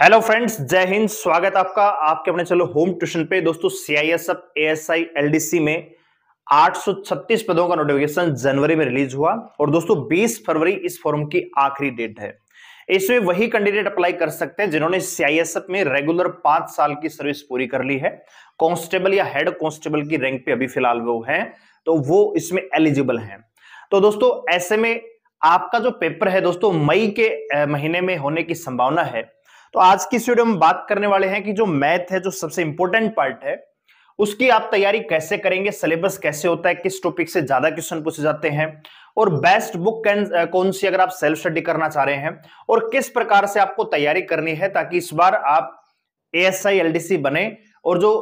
hello friends जय हिंद स्वागत आपका आपके अपने चलो होम ट्यूशन पे दोस्तों सीआईएस एएसआई एलडीसी में 836 पदों का नोटिफिकेशन जनवरी में रिलीज हुआ और दोस्तों 20 फरवरी इस फॉर्म की आखिरी डेट है इसमें वही कैंडिडेट अप्लाई कर सकते हैं जिन्होंने सीआईएसएफ में रेगुलर पांच साल की सर्विस पूरी कर ली है कांस्टेबल या हेड कांस्टेबल की रैंक पे अभी फिलहाल वो हैं तो वो इसमें एलिजिबल हैं तो दोस्तों ऐसे में आपका जो पेपर है दोस्तों मई के महीने में होने की संभावना है तो आज की वीडियो में बात करने वाले हैं कि जो मैथ है जो सबसे इंपॉर्टेंट पार्ट है उसकी आप तैयारी कैसे करेंगे सिलेबस कैसे होता है किस टॉपिक से ज्यादा क्वेश्चन पूछे जाते हैं और बेस्ट बुक कौन सी अगर आप सेल्फ स्टडी करना चाह रहे हैं और किस प्रकार से आपको तैयारी करनी है ताकि इस बार आप एएसआई एलडीसी बने और जो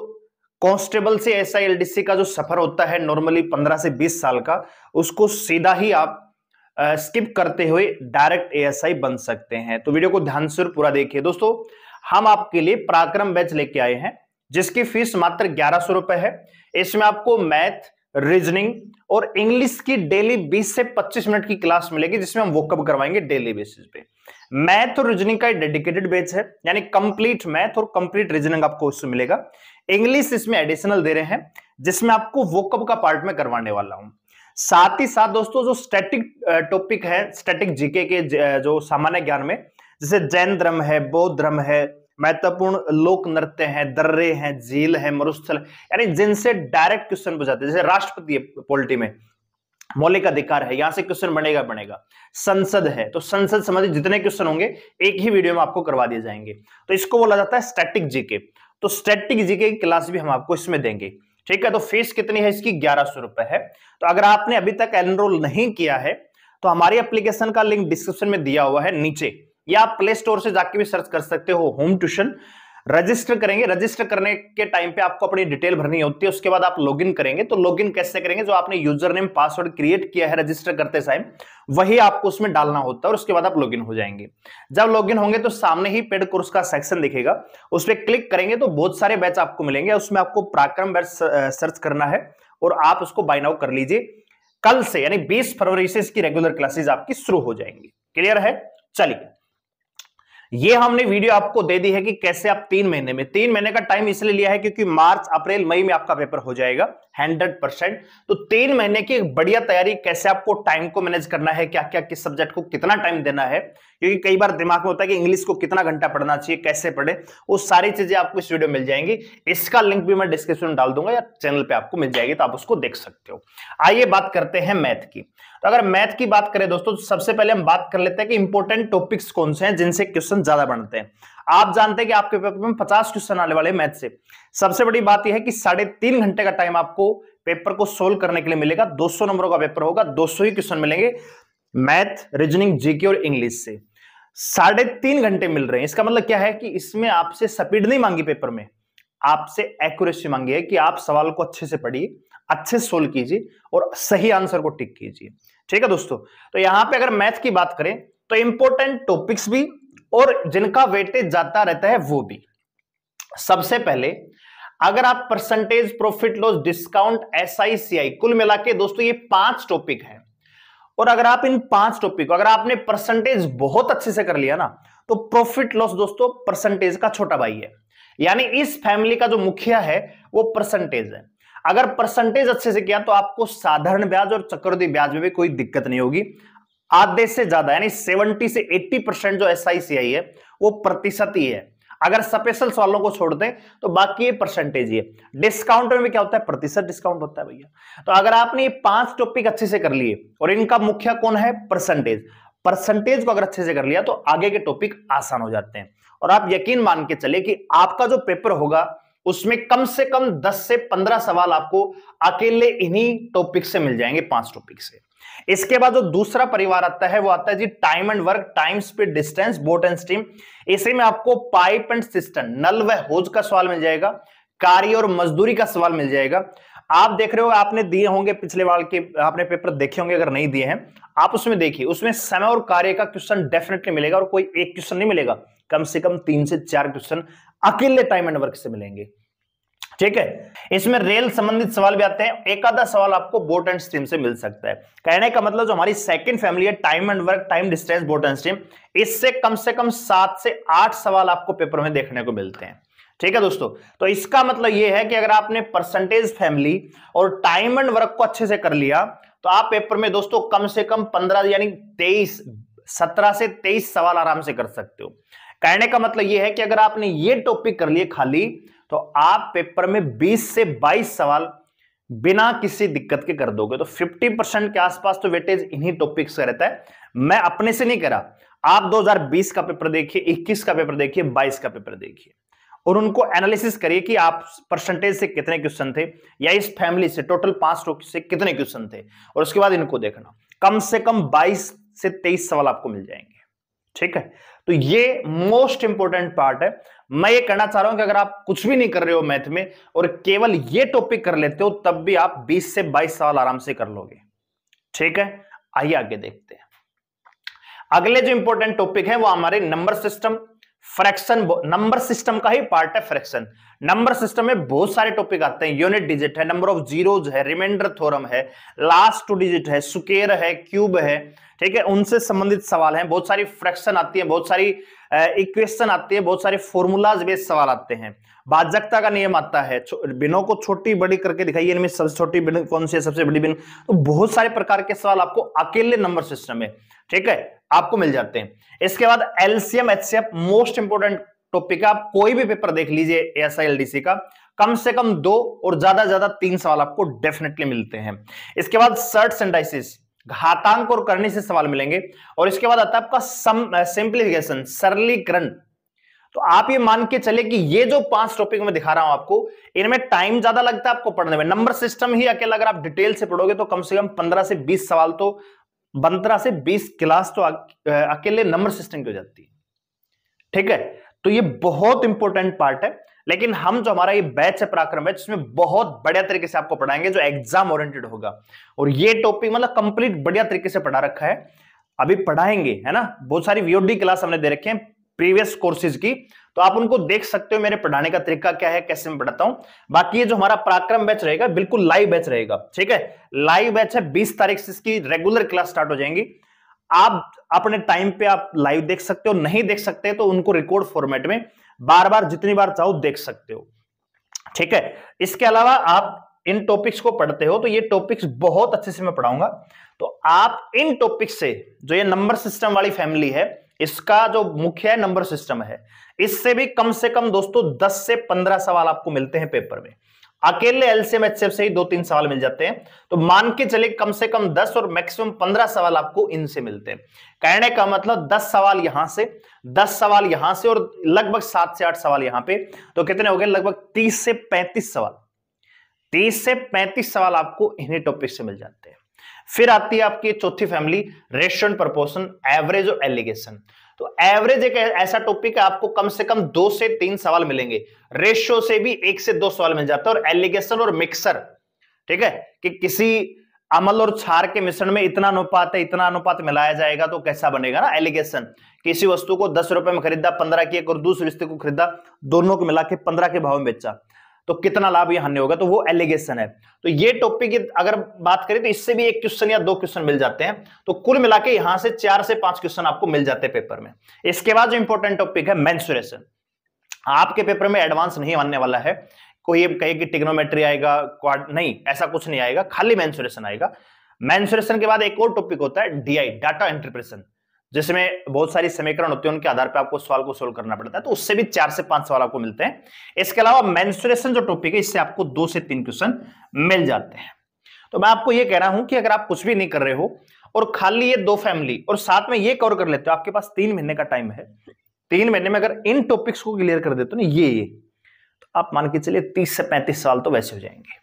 कांस्टेबल से एसआई एलडीसी का जो सफर होता है नॉर्मली 15 से 20 साल का उसको सीधा ही आप स्किप करते हुए डायरेक्ट एएसआई बन सकते हैं तो वीडियो को ध्यान से पूरा देखिए दोस्तों हम आपके लिए पराक्रम बैच लेके आए हैं जिसकी फीस मात्र ग्यारह सौ रुपए है इसमें आपको मैथ रीजनिंग और इंग्लिश की डेली 20 से 25 मिनट की क्लास मिलेगी जिसमें हम वोकअप करवाएंगे डेली बेसिस पे मैथ और रीजनिंग का डेडिकेटेड बेच है यानी कंप्लीट मैथ और कंप्लीट रीजनिंग आपको उससे मिलेगा इंग्लिश इसमें एडिशनल दे रहे हैं जिसमें आपको वोकअप का पार्ट में करवाने वाला हूं साथ ही साथ दोस्तों जो स्टैटिक टॉपिक है स्टैटिक जीके के जो सामान्य ज्ञान में जैसे जैन धर्म है बौद्ध धर्म है महत्वपूर्ण लोक नृत्य है दर्रे हैं झील है मरुस्थल यानी जिनसे डायरेक्ट क्वेश्चन पूछाते हैं जैसे राष्ट्रपति पोलिटी में मौलिक अधिकार है यहां से क्वेश्चन बनेगा बनेगा संसद है तो संसद संबंधित जितने क्वेश्चन होंगे एक ही वीडियो में आपको करवा दिए जाएंगे तो इसको बोला जाता है स्टैटिक जीके तो स्टैटिक जीके की क्लास भी हम आपको इसमें देंगे ठीक है तो फीस कितनी है इसकी ग्यारह सौ रुपए है तो अगर आपने अभी तक एनरोल नहीं किया है तो हमारी एप्लीकेशन का लिंक डिस्क्रिप्शन में दिया हुआ है नीचे या आप प्ले स्टोर से जाके भी सर्च कर सकते हो होम ट्यूशन रजिस्टर करेंगे रजिस्टर करने के टाइम पे आपको अपनी डिटेल भरनी होती है उसके बाद आप लॉगिन करेंगे तो लॉगिन कैसे करेंगे जो आपने यूजर नेम पासवर्ड क्रिएट किया है रजिस्टर करते टाइम वही आपको उसमें डालना होता है और उसके बाद आप लॉगिन हो जाएंगे जब लॉगिन होंगे तो सामने ही पेड कोर्स का सेक्शन दिखेगा उस पर क्लिक करेंगे तो बहुत सारे बैच आपको मिलेंगे उसमें आपको प्राक्रम बैच सर्च करना है और आप उसको बाइन आउट कर लीजिए कल से यानी बीस फरवरी से इसकी रेगुलर क्लासेज आपकी शुरू हो जाएंगी क्लियर है चलिए ये हमने वीडियो आपको दे दी है कि कैसे आप तीन महीने में तीन महीने का टाइम इसलिए लिया है क्योंकि मार्च अप्रैल मई में आपका पेपर हो जाएगा हंड्रेड परसेंट तो तीन महीने की बढ़िया तैयारी कैसे आपको टाइम को मैनेज करना है क्या क्या किस सब्जेक्ट को कितना टाइम देना है क्योंकि कई बार दिमाग में होता है कि इंग्लिश को कितना घंटा पढ़ना चाहिए कैसे पढ़े वो सारी चीजें आपको इस वीडियो मिल जाएंगी इसका लिंक भी मैं डिस्क्रिप्शन में डाल दूंगा या चैनल पर आपको मिल जाएगी तो आप उसको देख सकते हो आइए बात करते हैं मैथ की तो अगर मैथ की बात करें दोस्तों तो सबसे पहले हम बात कर लेते हैं कि इंपॉर्टेंट टॉपिक्स कौन से हैं जिनसे क्वेश्चन ज्यादा बनते हैं आप जानते हैं कि आपके पेपर में पचास क्वेश्चन आने वाले मैथ से सबसे बड़ी बात यह है कि साढ़े तीन घंटे का टाइम आपको पेपर को सोल्व करने के लिए मिलेगा 200 नंबरों का पेपर होगा 200 ही क्वेश्चन मिलेंगे मैथ रीजनिंग जीके और इंग्लिश से साढ़े तीन घंटे मिल रहे हैं इसका मतलब क्या है कि इसमें आपसे स्पीड नहीं मांगी पेपर में आपसे एक्यूरेसी मांगी है कि आप सवाल को अच्छे से पढ़िए अच्छे से सोल्व कीजिए और सही आंसर को टिक कीजिए ठीक है दोस्तों तो यहां पे अगर मैथ की बात करें तो इंपॉर्टेंट टॉपिक्स भी और जिनका वेटेज जाता रहता है वो भी सबसे पहले अगर आप परसेंटेज प्रॉफिट लॉस डिस्काउंट एस कुल मिला के दोस्तों ये पांच टॉपिक है और अगर आप इन पांच टॉपिक को अगर आपने परसेंटेज बहुत अच्छे से कर लिया ना तो प्रॉफिट लॉस दोस्तों परसेंटेज का छोटा भाई है यानी इस फैमिली का जो मुखिया है वो परसेंटेज है अगर परसेंटेज अच्छे से किया तो आपको साधारण ब्याज और चक्रवर्ती ब्याज में भी कोई दिक्कत नहीं होगी आधे से ज्यादा यानी 70 से 80 परसेंट जो एस है वो प्रतिशत ही है अगर स्पेशल सवालों को छोड़ दें तो बाकी परसेंटेज ये डिस्काउंट में क्या होता है प्रतिशत डिस्काउंट होता है भैया तो अगर आपने ये पांच टॉपिक अच्छे से कर लिए और इनका मुख्य कौन है परसेंटेज परसेंटेज को अगर अच्छे से कर लिया तो आगे के टॉपिक आसान हो जाते हैं और आप यकीन मान के चले कि आपका जो पेपर होगा उसमें कम से कम 10 से 15 सवाल आपको अकेले इन्हीं टॉपिक से मिल जाएंगे पांच टॉपिक से इसके बाद जो दूसरा परिवार आता है वो आता है जी time and work time speed distance boat and steam इसी में आपको पाइप एंड सिस्टम नल व होज का सवाल मिल जाएगा कार्य और मजदूरी का सवाल मिल जाएगा आप देख रहे हो आपने दिए होंगे पिछले वाल के आपने पेपर देखे होंगे अगर नहीं दिए हैं आप उसमें देखिए उसमें समय और कार्य का क्वेश्चन डेफिनेटली मिलेगा और कोई एक क्वेश्चन नहीं मिलेगा कम से कम तीन से चार क्वेश्चन अकेले टाइम एंड वर्क से मिलेंगे ठीक है इसमें रेल संबंधित सवाल भी आते हैं एक आधा सवाल आपको बोट एंड स्ट्रीम से मिल सकता है कहने का मतलब जो हमारी सेकंड फैमिली है time and work time distance boat and stream इससे कम से कम सात से आठ सवाल आपको पेपर में देखने को मिलते हैं ठीक है दोस्तों तो इसका मतलब यह है कि अगर आपने परसेंटेज फैमिली और टाइम एंड वर्क को अच्छे से कर लिया तो आप पेपर में दोस्तों कम से कम पंद्रह यानी तेईस सत्रह से तेईस सवाल आराम से कर सकते हो कहने का मतलब यह है कि अगर आपने ये टॉपिक कर लिए खाली तो आप पेपर में 20 से 22 सवाल बिना किसी दिक्कत के कर दोगे तो 50 परसेंट के आसपास तो वेटेज इन्हीं टॉपिक्स का रहता है मैं अपने से नहीं करा आप 2020 का पेपर देखिए 21 का पेपर देखिए 22 का पेपर देखिए और उनको एनालिसिस करिए कि आप परसेंटेज से कितने क्वेश्चन थे या इस फैमिली से टोटल पांच से कितने क्वेश्चन थे और उसके बाद इनको देखना कम से कम बाईस से तेईस सवाल आपको मिल जाएंगे ठीक है तो ये मोस्ट इंपॉर्टेंट पार्ट है मैं ये कहना चाह रहा हूं कि अगर आप कुछ भी नहीं कर रहे हो मैथ में और केवल ये टॉपिक कर लेते हो तब भी आप 20 से 22 साल आराम से कर लोगे ठीक है आइए आगे देखते हैं अगले जो इंपॉर्टेंट टॉपिक है वो हमारे number system fraction number system का ही पार्ट है फ्रैक्शन नंबर सिस्टम में बहुत सारे टॉपिक आते हैं यूनिट डिजिट है नंबर ऑफ जीरोज है रिमाइंडर थ्योरम है लास्ट टू डिजिट है सुकेर है क्यूब है ठीक है उनसे संबंधित सवाल हैं बहुत सारी फ्रैक्शन आती है बहुत सारी इक्वेशन आते हैं बहुत सारे फॉर्मूलाज बेस्ड सवाल आते हैं बाजकता का नियम आता है बिनों को छोटी बड़ी करके दिखाइए इनमें सबसे छोटी बिन कौन सी है सबसे बड़ी बिन तो बहुत सारे प्रकार के सवाल आपको अकेले नंबर सिस्टम में ठीक है आपको मिल जाते हैं इसके बाद LCM H most important topic आप कोई भी पेपर देख लीजिए एस आई का कम से कम दो और ज्यादा ज्यादा तीन सवाल आपको डेफिनेटली मिलते हैं इसके बाद सर्ट सेंडाइसिस घातांक और करने से सवाल मिलेंगे और इसके बाद आता है आपका सिंप्लीफिकेशन सरलीकरण तो आप ये मान के चले कि ये जो पांच टॉपिक मैं दिखा रहा हूं आपको इनमें टाइम ज्यादा लगता है आपको पढ़ने में नंबर सिस्टम ही अकेला अगर आप डिटेल से पढ़ोगे तो कम से कम पंद्रह से बीस सवाल तो पंद्रह से बीस क्लास तो अकेले नंबर सिस्टम की हो जाती है ठीक है तो ये बहुत इंपॉर्टेंट पार्ट है लेकिन हम जो हमारा ये बैच है पराक्रम बैच उसमें बहुत बढ़िया तरीके से आपको पढ़ाएंगे जो एग्जाम ओरिएंटेड होगा और ये टॉपिक मतलब कंप्लीट बढ़िया तरीके से पढ़ा रखा है अभी पढ़ाएंगे है ना बहुत सारी वीओडी क्लास हमने दे रखे हैं प्रीवियस कोर्सेज की तो आप उनको देख सकते हो मेरे पढ़ाने का तरीका क्या है कैसे मैं पढ़ाता हूं बाकी ये जो हमारा पराक्रम बैच रहेगा बिल्कुल लाइव बैच रहेगा ठीक है लाइव बैच है बीस तारीख से इसकी रेगुलर क्लास स्टार्ट हो जाएंगी आप अपने टाइम पे आप लाइव देख सकते हो नहीं देख सकते तो उनको रिकॉर्ड फॉर्मेट में बार बार जितनी बार चाहो देख सकते हो ठीक है इसके अलावा आप इन टॉपिक्स को पढ़ते हो तो ये टॉपिक्स बहुत अच्छे से मैं पढ़ाऊंगा तो आप इन टॉपिक्स से जो ये नंबर सिस्टम वाली फैमिली है इसका जो मुख्य है नंबर सिस्टम है इससे भी कम से कम दोस्तों 10 से 15 सवाल आपको मिलते हैं पेपर में अकेले एलसीएम से ही दो तीन सवाल मिल जाते हैं तो मान के चले कम से कम दस और मैक्सिमम पंद्रह सवाल आपको इनसे मिलते हैं कहने का मतलब दस सवाल यहां से दस सवाल यहां से और लगभग सात से आठ सवाल यहां पे तो कितने हो गए लगभग तीस से पैंतीस सवाल तीस से पैंतीस सवाल आपको इन्हीं टॉपिक से मिल जाते हैं फिर आती है आपकी चौथी फैमिली रेशन प्रपोर्सन एवरेज और एलिगेशन तो एवरेज एक ऐसा टॉपिक है आपको कम से कम दो से तीन सवाल मिलेंगे रेशियो से भी एक से दो सवाल मिल जाता है और एलिगेशन और मिक्सर ठीक है कि किसी अमल और छार के मिश्रण में इतना अनुपात है इतना अनुपात मिलाया जाएगा तो कैसा बनेगा ना एलिगेशन किसी वस्तु को दस रुपए में खरीदा पंद्रह की एक और दूसरी रिश्ते को खरीदा दोनों को मिला के पंद्रह के भाव में बेचा तो कितना लाभ यहां हानि होगा तो वो एलिगेशन है तो ये टॉपिक अगर बात करें तो इससे भी एक क्वेश्चन या दो क्वेश्चन मिल जाते हैं तो कुल मिला के यहां से चार से पांच क्वेश्चन आपको मिल जाते हैं पेपर में इसके बाद जो इंपॉर्टेंट टॉपिक है मैंसुरेशन आपके पेपर में एडवांस नहीं आने वाला है कोई कहे कि टिग्नोमेट्री आएगा क्वाड नहीं ऐसा कुछ नहीं आएगा खाली मैंसुरेशन आएगा मैंसुरेशन के बाद एक और टॉपिक होता है डीआई डाटा इंटरप्रेशन जिसमें बहुत सारी समीकरण होते हैं उनके आधार पर आपको सवाल को सोल्व करना पड़ता है तो उससे भी चार से पांच सवाल आपको मिलते हैं इसके अलावा मैंसुरेशन जो टॉपिक है इससे आपको दो से तीन क्वेश्चन मिल जाते हैं तो मैं आपको यह कह रहा हूं कि अगर आप कुछ भी नहीं कर रहे हो और खाली ये दो फैमिली और साथ में ये कवर कर लेते हो आपके पास तीन महीने का टाइम है तीन महीने में अगर इन टॉपिक्स को क्लियर कर देते हो ना ये ये तो आप मान के चलिए तीस से पैंतीस साल तो वैसे हो जाएंगे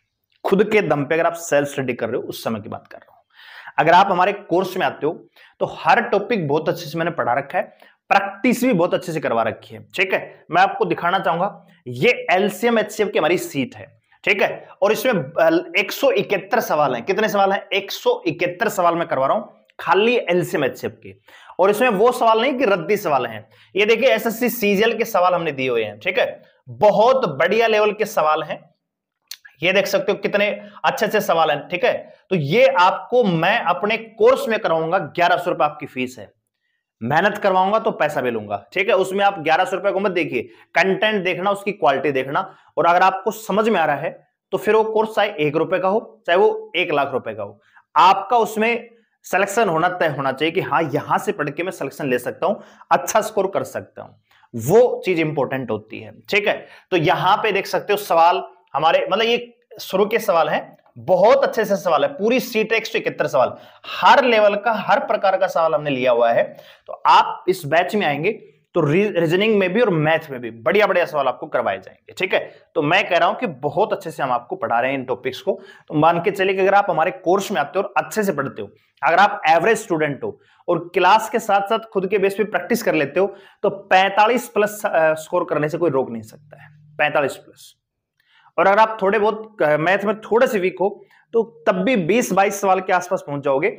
खुद के दम पे अगर आप सेल्फ स्टडी कर रहे हो उस समय की बात कर रहा हूं अगर आप हमारे कोर्स में आते हो तो हर टॉपिक बहुत अच्छे से मैंने पढ़ा रखा है प्रैक्टिस भी बहुत अच्छे से करवा रखी है ठीक है मैं आपको दिखाना चाहूंगा ये एलसीएम एच की हमारी सीट है ठीक है और इसमें एक सवाल हैं कितने सवाल हैं एक सवाल मैं करवा रहा हूं खाली एलसीएम एच के और इसमें वो सवाल नहीं कि रद्दी सवाल हैं ये देखिए एसएससी सीजीएल के सवाल हमने दिए हुए हैं ठीक है बहुत बढ़िया लेवल के सवाल हैं ये देख सकते हो कितने अच्छे अच्छे सवाल हैं ठीक है तो ये आपको मैं अपने कोर्स में कराऊंगा ग्यारह सौ रुपए आपकी फीस है मेहनत करवाऊंगा तो पैसा भी लूंगा ठीक है उसमें आप ग्यारह सौ रुपए को मत देखिए कंटेंट देखना उसकी क्वालिटी देखना और अगर आपको समझ में आ रहा है तो फिर वो कोर्स चाहे एक रुपए का हो चाहे वो एक लाख रुपए का हो आपका उसमें सिलेक्शन होना तय होना चाहिए कि हाँ यहां से पढ़ के मैं सिलेक्शन ले सकता हूं अच्छा स्कोर कर सकता हूं वो चीज इंपॉर्टेंट होती है ठीक है तो यहां पे देख सकते हो सवाल हमारे मतलब ये शुरू के सवाल है बहुत अच्छे से सवाल है पूरी सी टेक्स e तो इकहत्तर सवाल हर लेवल का हर प्रकार का सवाल हमने लिया हुआ है तो आप इस बैच में आएंगे तो रीजनिंग में भी और मैथ में भी बढ़िया बढ़िया सवाल आपको करवाए जाएंगे ठीक है तो मैं कह रहा हूं कि बहुत अच्छे से हम आपको पढ़ा रहे हैं इन टॉपिक्स को तो मान के चलिए कि अगर आप हमारे कोर्स में आते हो और अच्छे से पढ़ते हो अगर आप एवरेज स्टूडेंट हो और क्लास के साथ साथ खुद के बेस पे प्रैक्टिस कर लेते हो तो पैंतालीस प्लस स्कोर करने से कोई रोक नहीं सकता है पैंतालीस प्लस और अगर आप थोड़े बहुत मैथ में थोड़े से वीक हो तो तब भी 20-22 सवाल के आसपास पहुंच जाओगे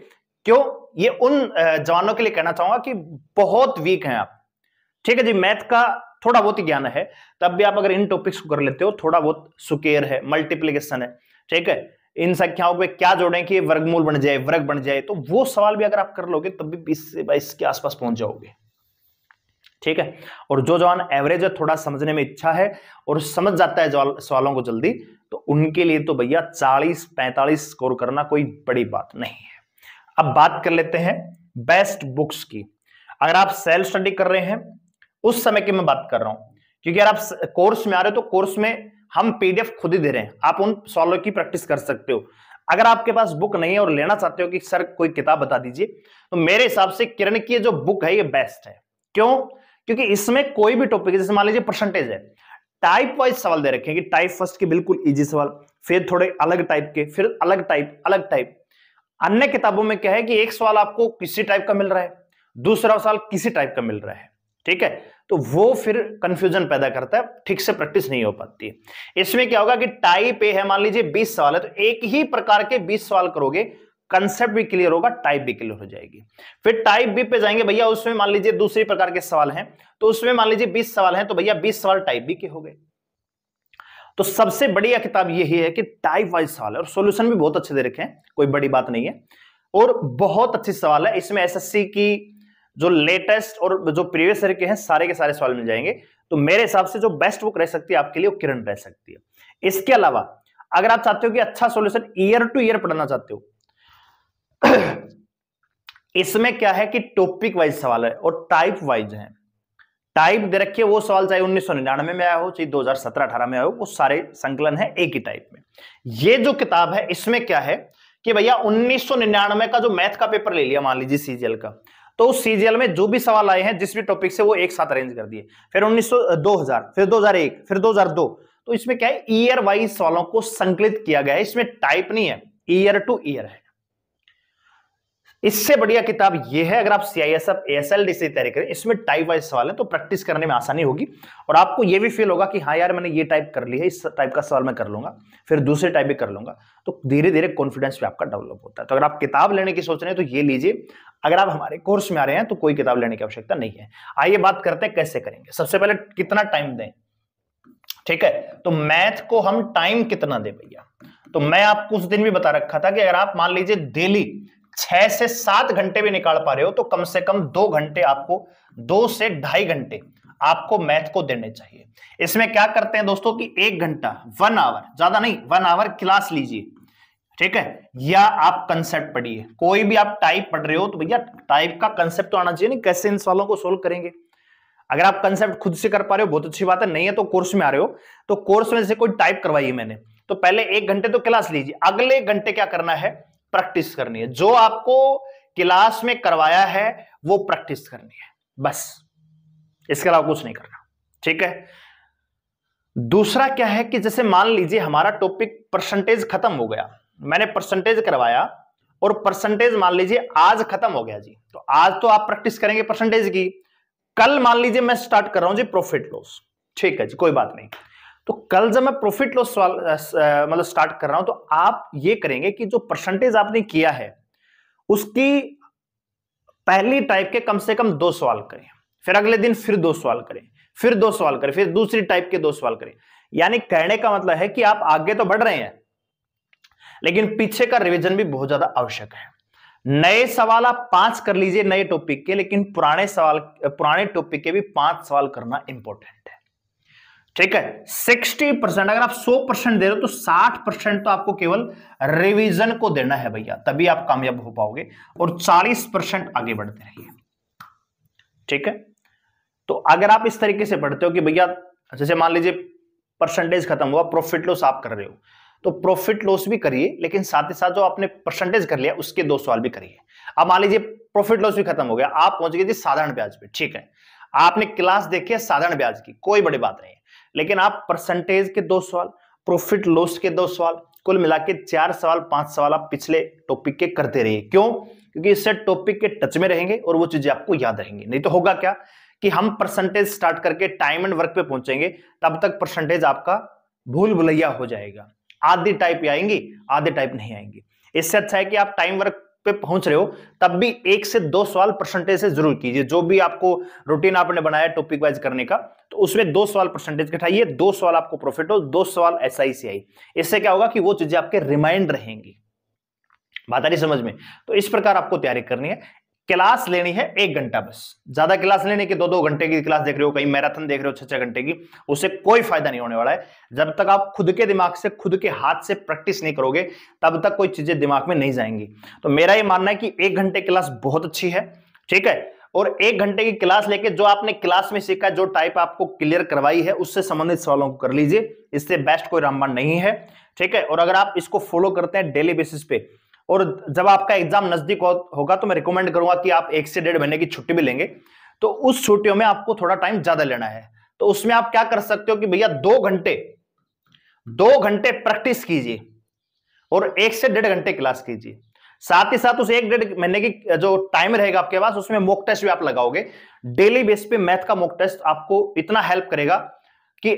क्यों ये उन जवानों के लिए कहना चाहूंगा कि बहुत वीक हैं आप ठीक है जी मैथ का थोड़ा बहुत ही ज्ञान है तब भी आप अगर इन टॉपिक्स को कर लेते हो थोड़ा बहुत सुकेर है मल्टीप्लीकेशन है ठीक है इन संख्याओं पर क्या जोड़ें कि वर्गमूल बन जाए वर्ग बन जाए तो वो सवाल भी अगर आप कर लोगे तब भी बीस से बाईस के आसपास पहुंच जाओगे ठीक है और जो जवान एवरेज है थोड़ा समझने में इच्छा है और समझ जाता है सवालों को जल्दी तो उनके लिए तो भैया 40 45 स्कोर करना कोई बड़ी बात नहीं है अब बात कर लेते हैं बेस्ट बुक्स की अगर आप सेल्फ स्टडी कर रहे हैं उस समय की मैं बात कर रहा हूं क्योंकि अगर आप कोर्स में आ रहे हो तो कोर्स में हम पीडीएफ खुद ही दे रहे हैं आप उन सवालों की प्रैक्टिस कर सकते हो अगर आपके पास बुक नहीं है और लेना चाहते हो कि सर कोई किताब बता दीजिए तो मेरे हिसाब से किरण की जो बुक है ये बेस्ट है क्यों क्योंकि इसमें कोई भी टॉपिक जैसे मान लीजिए परसेंटेज है टाइप वाइज सवाल दे रखे टाइप फर्स्ट के बिल्कुल ईजी सवाल फिर थोड़े अलग टाइप के फिर अलग टाइप अलग टाइप अन्य किताबों में क्या है कि एक सवाल आपको किसी टाइप का मिल रहा है दूसरा सवाल किसी टाइप का मिल रहा है ठीक है तो वो फिर कंफ्यूजन पैदा करता है ठीक से प्रैक्टिस नहीं हो पाती है इसमें क्या होगा कि टाइप ए है मान लीजिए 20 सवाल है तो एक ही प्रकार के 20 सवाल करोगे कंसेप्ट भी क्लियर होगा टाइप भी क्लियर हो जाएगी फिर टाइप बी पे जाएंगे भैया उसमें मान लीजिए दूसरी प्रकार के सवाल हैं तो उसमें मान लीजिए बीस सवाल हैं तो भैया बीस सवाल टाइप बी के हो गए तो सबसे बढ़िया किताब यही है कि टाइप वाइज सवाल है और सोल्यूशन भी बहुत अच्छे दे रखे हैं कोई बड़ी बात नहीं है और बहुत अच्छे सवाल है इसमें एस की जो लेटेस्ट और जो प्रीवियस ईयर के हैं सारे के सारे सवाल मिल जाएंगे तो मेरे हिसाब से जो बेस्ट बुक रह सकती है आपके लिए वो किरण रह सकती है इसके अलावा अगर आप चाहते हो कि अच्छा सॉल्यूशन ईयर टू ईयर पढ़ना चाहते हो इसमें क्या है कि टॉपिक वाइज सवाल है और टाइप वाइज है टाइप दे रखिए वो सवाल चाहे उन्नीस सौ निन्यानवे में आया हो चाहे 2017-18 में आया हो वो सारे संकलन है एक ही टाइप में ये जो किताब है इसमें क्या है कि भैया निन्यानवे का जो मैथ का पेपर ले लिया मान लीजिए सीजीएल का तो उस सीजीएल में जो भी सवाल आए हैं जिस भी टॉपिक से वो एक साथ अरेंज कर दिए फिर दो हजार फिर एक फिर दो तो इसमें क्या है ईयर वाइज सवालों को संकलित किया गया है इसमें टाइप नहीं है ईयर टू ईयर है इससे बढ़िया किताब यह है अगर आप C I S F S L D से तैयारी करें इसमें टाइप वाइज सवाल है तो प्रैक्टिस करने में आसानी होगी और आपको ये भी फील होगा कि हाँ यार मैंने ये टाइप कर ली है इस टाइप का सवाल मैं कर लूंगा फिर दूसरे टाइप भी कर लूंगा तो धीरे धीरे कॉन्फिडेंस भी आपका डेवलप होता है तो अगर आप किताब लेने की सोच रहे हैं तो ये लीजिए अगर आप हमारे कोर्स में आ रहे हैं तो कोई किताब लेने की आवश्यकता नहीं है आइए बात करते हैं कैसे करेंगे सबसे पहले कितना टाइम दें ठीक है तो मैथ को हम टाइम कितना दें भैया तो मैं आपको उस दिन भी बता रखा था कि अगर आप मान लीजिए डेली छह से सात घंटे भी निकाल पा रहे हो तो कम से कम दो घंटे आपको दो से ढाई घंटे आपको मैथ को देने चाहिए इसमें क्या करते हैं दोस्तों कि एक घंटा वन आवर ज्यादा नहीं वन आवर क्लास लीजिए ठीक है या आप कंसेप्ट पढ़िए कोई भी आप टाइप पढ़ रहे हो तो भैया टाइप का कंसेप्ट तो आना चाहिए नहीं कैसे इन सवालों को सोल्व करेंगे अगर आप कंसेप्ट खुद से कर पा रहे हो बहुत अच्छी बात है नहीं है तो कोर्स में आ रहे हो तो कोर्स में से कोई टाइप करवाइए मैंने तो पहले एक घंटे तो क्लास लीजिए अगले घंटे क्या करना है प्रैक्टिस करनी है जो आपको क्लास में करवाया है वो प्रैक्टिस करनी है बस इसके अलावा कुछ नहीं करना ठीक है दूसरा क्या है कि जैसे मान लीजिए हमारा टॉपिक परसेंटेज खत्म हो गया मैंने परसेंटेज करवाया और परसेंटेज मान लीजिए आज खत्म हो गया जी तो आज तो आप प्रैक्टिस करेंगे परसेंटेज की कल मान लीजिए मैं स्टार्ट कर रहा हूं जी प्रॉफिट लॉस ठीक है जी कोई बात नहीं तो कल जब मैं प्रॉफिट लॉस मतलब स्टार्ट कर रहा हूं तो आप ये करेंगे कि जो परसेंटेज आपने किया है उसकी पहली टाइप के कम से कम दो सवाल करें फिर अगले दिन फिर दो सवाल करें फिर दो सवाल करें फिर दूसरी टाइप के दो सवाल करें यानी कहने का मतलब है कि आप आगे तो बढ़ रहे हैं लेकिन पीछे का रिवीजन भी बहुत ज्यादा आवश्यक है नए सवाल आप पांच कर लीजिए नए टॉपिक के लेकिन पुराने सवाल पुराने टॉपिक के भी पांच सवाल करना इंपॉर्टेंट है ठीक है 60 परसेंट अगर आप 100 परसेंट दे रहे हो तो 60 परसेंट तो आपको केवल रिवीजन को देना है भैया तभी आप कामयाब हो पाओगे और 40 परसेंट आगे बढ़ते रहिए ठीक है तो अगर आप इस तरीके से पढ़ते हो कि भैया जैसे मान लीजिए परसेंटेज खत्म हुआ प्रॉफिट लॉस आप कर रहे हो तो प्रॉफिट लॉस भी करिए लेकिन साथ ही साथ जो आपने परसेंटेज कर लिया उसके दो सवाल भी करिए अब मान लीजिए प्रॉफिट लॉस भी खत्म हो गया आप पहुंच गए साधारण ब्याज पे ठीक है आपने क्लास देखी है साधारण ब्याज की कोई बड़ी बात नहीं है लेकिन आप परसेंटेज के दो सवाल प्रॉफिट लॉस के दो सवाल कुल मिला के चार सवाल पांच सवाल आप पिछले टॉपिक के करते रहिए क्यों क्योंकि इससे टॉपिक के टच में रहेंगे और वो चीजें आपको याद रहेंगी नहीं तो होगा क्या कि हम परसेंटेज स्टार्ट करके टाइम एंड वर्क पे पहुंचेंगे तब तक परसेंटेज आपका भूल भुलैया हो जाएगा आधी टाइप आएंगी आधे टाइप नहीं आएंगे इससे अच्छा है कि आप टाइम वर्क पे पहुंच रहे हो तब भी एक से दो सवाल परसेंटेज से जरूर कीजिए जो भी आपको रूटीन आपने बनाया टॉपिक वाइज करने का तो उसमें दो सवाल परसेंटेज घटाइए दो सवाल आपको प्रॉफिट हो दो सवाल एस आई सी आई इससे क्या होगा कि वो चीजें आपके रिमाइंड रहेंगी बात आ रही समझ में तो इस प्रकार आपको तैयारी करनी है क्लास लेनी है एक घंटा बस ज्यादा क्लास लेने के दो दो घंटे की क्लास देख रहे हो कहीं मैराथन देख रहे हो छह छह घंटे की उससे कोई फायदा नहीं होने वाला है जब तक आप खुद के दिमाग से खुद के हाथ से प्रैक्टिस नहीं करोगे तब तक कोई चीजें दिमाग में नहीं जाएंगी तो मेरा ये मानना है कि एक घंटे क्लास बहुत अच्छी है ठीक है और एक घंटे की क्लास लेके जो आपने क्लास में सीखा जो टाइप आपको क्लियर करवाई है उससे संबंधित सवालों को कर लीजिए इससे बेस्ट कोई रामबाण नहीं है ठीक है और अगर आप इसको फॉलो करते हैं डेली बेसिस पे और जब आपका एग्जाम नजदीक होगा तो मैं रिकमेंड करूंगा कि आप एक से डेढ़ महीने की छुट्टी भी लेंगे तो उस छुट्टियों में आपको थोड़ा टाइम ज्यादा लेना है तो उसमें आप क्या कर सकते हो कि भैया दो घंटे दो घंटे प्रैक्टिस कीजिए और एक से डेढ़ घंटे क्लास कीजिए साथ ही साथ उस एक डेढ़ महीने की जो टाइम रहेगा आपके पास उसमें मोक टेस्ट भी आप लगाओगे डेली बेस पे मैथ का मोक टेस्ट आपको इतना हेल्प करेगा कि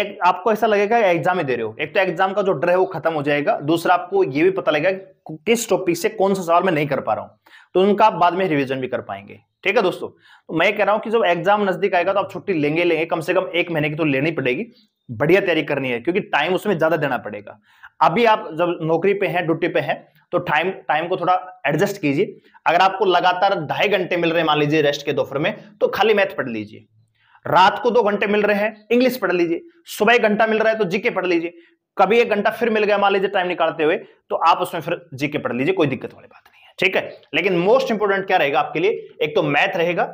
एक आपको ऐसा लगेगा एग्जाम ही दे रहे हो एक तो एग्जाम का जो डर है वो खत्म हो जाएगा दूसरा आपको ये भी पता लगेगा किस टॉपिक से कौन सा सवाल मैं नहीं कर पा रहा हूं तो उनका आप बाद में रिविजन भी कर पाएंगे ठीक है दोस्तों तो मैं कह रहा हूं कि जब एग्जाम नजदीक आएगा तो आप छुट्टी लेंगे लेंगे कम से कम एक महीने की तो लेनी पड़ेगी बढ़िया तैयारी करनी है क्योंकि टाइम उसमें ज्यादा देना पड़ेगा अभी आप जब नौकरी पे हैं ड्यूटी पे हैं तो टाइम टाइम को थोड़ा एडजस्ट कीजिए अगर आपको लगातार ढाई घंटे मिल रहे हैं मान लीजिए रेस्ट के दोपहर में तो खाली मैथ पढ़ लीजिए रात को दो घंटे मिल रहे हैं इंग्लिश पढ़ लीजिए सुबह एक घंटा मिल रहा है तो जीके पढ़ लीजिए कभी एक घंटा फिर मिल गया मान लीजिए टाइम निकालते हुए तो आप उसमें फिर जीके पढ़ लीजिए कोई दिक्कत वाली बात नहीं है ठीक है लेकिन मोस्ट इंपोर्टेंट क्या रहेगा आपके लिए एक तो मैथ रहेगा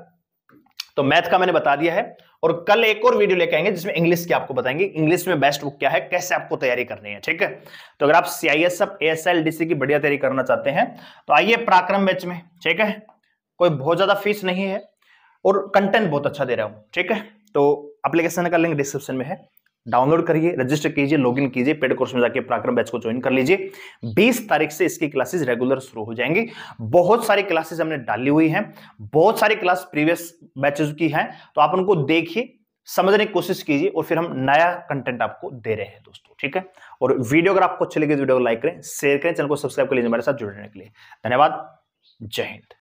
तो मैथ का मैंने बता दिया है और कल एक और वीडियो लेके आएंगे जिसमें इंग्लिश की आपको बताएंगे इंग्लिश में बेस्ट बुक क्या है कैसे आपको तैयारी करनी है ठीक है तो अगर आप सीआईएस एस डीसी की बढ़िया तैयारी करना चाहते हैं तो आइए पराक्रम बैच में ठीक है कोई बहुत ज्यादा फीस नहीं है और कंटेंट बहुत अच्छा दे रहा हूँ ठीक है तो अप्लीकेशन का लिंक डिस्क्रिप्शन में है डाउनलोड करिए रजिस्टर कीजिए लॉगिन कीजिए पेड कोर्स में जाके प्राक्रम बैच को ज्वाइन कर लीजिए 20 तारीख से इसकी क्लासेस रेगुलर शुरू हो जाएंगी बहुत सारी क्लासेस हमने डाली हुई हैं बहुत सारी क्लास प्रीवियस बैचेस की हैं तो आप उनको देखिए समझने की कोशिश कीजिए और फिर हम नया कंटेंट आपको दे रहे हैं दोस्तों ठीक है और वीडियो अगर आपको अच्छी लगे तो वीडियो को लाइक करें शेयर करें चैनल को सब्सक्राइब कर लीजिए हमारे साथ जुड़ने के लिए धन्यवाद जय हिंद